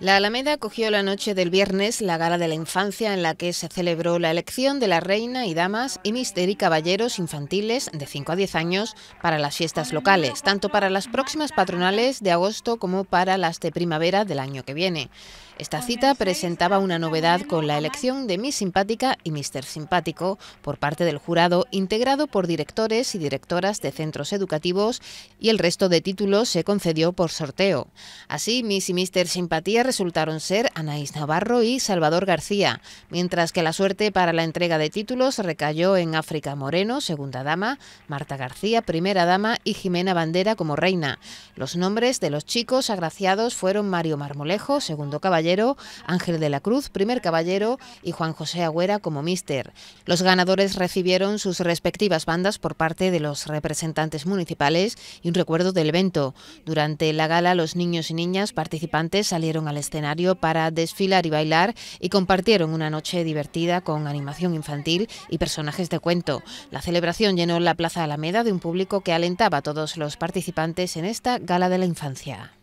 La Alameda cogió la noche del viernes la gala de la infancia en la que se celebró la elección de la reina y damas y mister y caballeros infantiles de 5 a 10 años para las fiestas locales, tanto para las próximas patronales de agosto como para las de primavera del año que viene. Esta cita presentaba una novedad con la elección de Miss Simpática y Mister Simpático por parte del jurado integrado por directores y directoras de centros educativos y el resto de títulos se concedió por sorteo. Así, Miss y Mister Simpatier resultaron ser Anaís Navarro y Salvador García, mientras que la suerte para la entrega de títulos recayó en África Moreno, segunda dama, Marta García, primera dama y Jimena Bandera como reina. Los nombres de los chicos agraciados fueron Mario Marmolejo, segundo caballero, Ángel de la Cruz, primer caballero y Juan José Agüera como mister. Los ganadores recibieron sus respectivas bandas por parte de los representantes municipales y un recuerdo del evento. Durante la gala los niños y niñas participantes salieron al escenario para desfilar y bailar y compartieron una noche divertida con animación infantil y personajes de cuento. La celebración llenó la Plaza Alameda de un público que alentaba a todos los participantes en esta gala de la infancia.